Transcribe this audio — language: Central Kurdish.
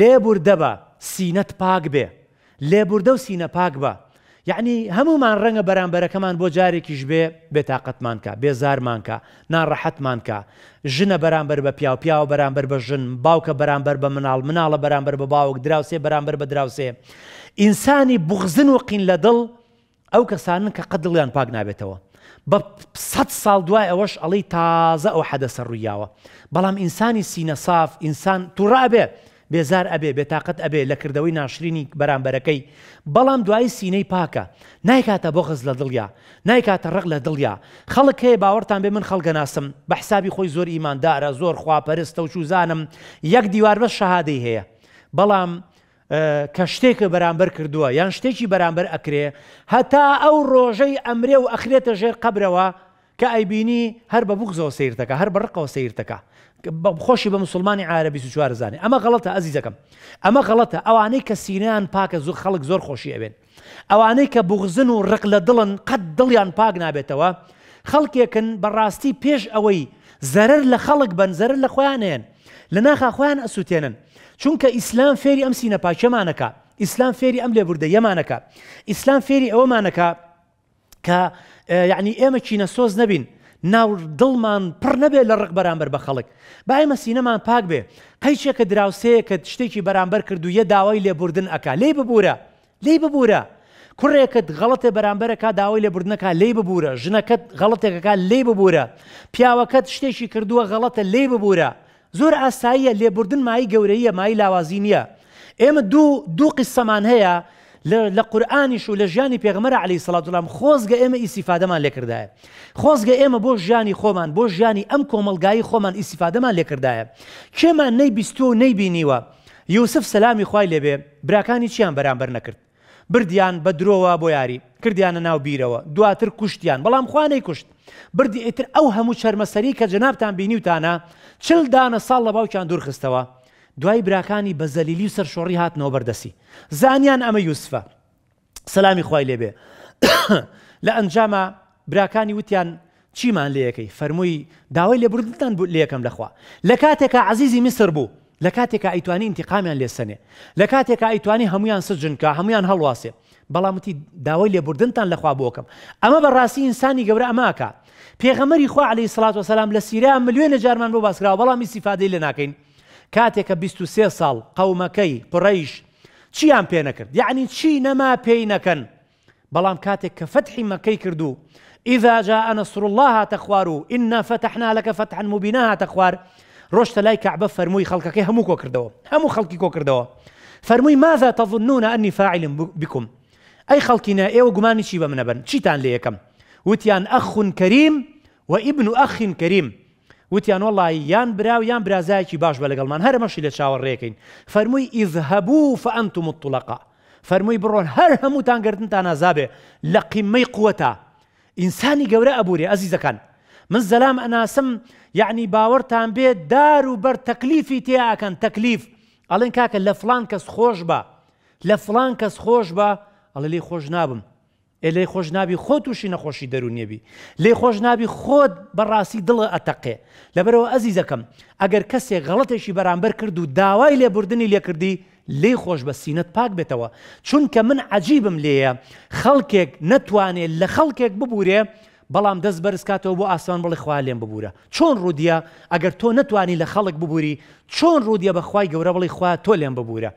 لێبور دەبە سینەت پاک بێ لێبوردە و سینە پاک بە یعنی هەمومان ڕەنگە بەرامبەرەکەمان بۆ جارێکیش بێ بێتاقەتمانکە بێزارمانکە ناڕەحەتمانکە ژنە بەرامبەر بە پیاو پیاوە بەرامبەر بە ژن باوکە بەرامبەر بە مناڵ مناڵە بەرامبەر بە باوک دراوسێ بەرامبەر بە دراوسێ ئینسانی بغزن و قین لە دڵ ئەو کەسانن کە قەدڵیان پاک نابێتەوە بە سە ساڵ دوای ئەوەش ئەڵی تازە ئەو حەدەسەر ڕوویاوە بەڵام ئینسانی سینە ساف ئینسان تووڕابێ بێزار ئەبێ بێتاقەت ئەبێ لە کردەوەی ناشرینی بەرامبەرەکەی بەڵام دوایی سینەی پاکە نایکاتە بۆ غز لە دڵیا نایکاتە ڕق لە دڵیا خەڵک هەیە باوەڕتان بێ من خەڵگەناسم بە حسابی خۆی زۆر ئیماندارە زۆر خواپەرستە و چوزانم یەک دیوار بە شەهادەی هەیە بەڵام کە شتێکە بەرامبەر کردووە یان شتێکی بەرامبەر ئەکرێ هەتا ئەو ڕۆژەی ئەمرێ و ئەخرێتە ژێر قبرەوە کە ئایبینی هەر بە بوغزەوە سیرتەکە هەر بەڕقەوە سیرتەکە خۆشی بە مسلمانی عربی سوچوار زانێ ئەمە غەڵەتە ئەزیزەکەم ئەمە غەڵەتە ئەوانەی کە سینیان پاکە زۆر خەڵک زۆر خۆشی ئەبێن ئەوانەی کە بغزن و ڕق لە دڵن قەت دڵیان پاک نابێتەوە خەڵکێکن بەڕاستی پێش ئەوەی زەرر لە خەڵک بن زەرر لە خۆیانێن لە ناخا خۆیان ئەسووتێنن چونکە ئیسلام فێری ئەم سینەپاکێمانەکە ئیسلام فێری ئەم لێبوردە یەمانەکە ئیسلام فێری ئەوەمانەکە کە یعنی ئێمە چینە سۆز نەبین ناو دڵمان پڕ نەبێت لە ڕق بەرامبەر بە خەڵک با ئێمە سینەمان پاک بێ قەیچێکە دراوسەیە کە شتێکی بەرامبەر کردو یە داوای لێبوردن ئەک لێ ببوورە لی ببوورە کوڕێکت غەڵەتێ بەرامبەرەکە داوای لێبوردنەکە لێ ببوورە ژنەکەت غەڵەتێکەکە لێ ببوورە پیاوەکەت شتێکی کردووە غەڵەتە لێ ببوورە زۆر ئاساییە لێبوردن مای گەورەیە مای لاوازی نییە ئێمە دوو دوو قیسەمان هەیە لە قورآانیش و لە ژیانی پێغمەرە علی سلااتڵام خۆزگە ئێمە ئیسیفادەمان لێکردایە خۆزگە ئێمە بۆ ژیانی خۆمان بۆ ژیانی ئەم کۆمەلگایی خۆمان ئیسیفادەمان لێکردایە کێمان نەیبیست و نەیبینیوە یوسف سەلامی خوای لێبێ براکانی چیان بەرامبەر نەکرد بردیان بە درۆوە بۆ یاری کردیانە ناو بیرەوە دواتر کوشتیان بەڵام خوانەی کوشت بردی ئیتر ئەو هەموو چەرمەسەری کە جەنابان بینیوتانە چل دانە ساڵ لە باوکیان دوورخستەوە دوای براکانی بە زەلیلی و سەر شۆڕی هاتنەوە بەردەسی زانیان ئەمە یوسفە سەلامی خی لێبێ لە ئەنجامە براکانی وتیان چیمان لەکەی فەرمووی داوای لێبوردتان بوو لەکەم لەخوا لە کاتێکە عزیزی میسر بوو لە کاتێکە ئەیتوانی انتقامیان لێسەنێ لە کاتێکە ئەیتوانی هەمویان سجنکە هەمویان هەڵواسێ بەڵامتی داوای لێبوردنتان لەخوا بۆکەم ئەمە بەڕاستی ئینسانی گەورە ئەماکە پێغەمەری خوا عليهەی سلاات وسلام لە سیریا ملیێنە جارمان بۆ باسکرا بەڵامی سیفادەی لە ناکەین كاتك بستو قوم كي قريش تشيان بينكر يعني چي نما بينكن بلام كاتك فتح كي كردو إذا جاء نصر الله تخوارو إنا فتحنا لك فتحا مبينا تخوار رشت لاي كعبة فرموي خلقك همو كو كردو همو خلقي كو كردو فرموي ماذا تظنون أني فاعل بكم أي خلقنا إيه وقماني شي بمنبن چي تان ليكم وتيان أخ كريم وابن أخ كريم وتیان وڵی یان براو یان برازایکی باش بە لەگەڵمان هەرمەشی لە چاوەڕێکین فەرمووی ئیذهبوو فەنتم مطلقا فەرمووی بڕۆن هەر هەمووتان گردنتان نازابێ لە قیمەی قووەتا ئینسانی گەورە ئەبووری ئەزیزەکان من زەلام ئەناسم یعنی باوەڕتان بێ دار و بەر تەکلیفی تیاکەن تەکلیف ئەڵێن کاکە لە فلان کەس خۆش بە لە فلان کەس خۆش بە ئەڵ لی خۆش نابم ئێلێ خۆشنابی خۆ تووشی نەخۆشی دەرونیەبی لێ خۆشنابی خۆت بەڕاستی دڵە ئەتەقێ لەبەرەوە ئەزیزەکەم ئەگەر کەسێک غەڵەتێکی بەرامبەر کرد و داوای لێبوردنی لێکردی لێ خۆش بە سینەت پاک بێتەوە چونکە من عجیبم لێیە خەڵکێک نەتوانێت لە خەڵکێک ببورێ بەڵام دەست بەرزکاتەوە بۆ ئاسان بڵی خوا لێم ببورە چۆن ڕوودە ئەگەر تۆ نتوانی لە خەڵک ببووری چۆن ڕوودە بەخوای گەورە بڵی خوا تۆ لێم ببورە.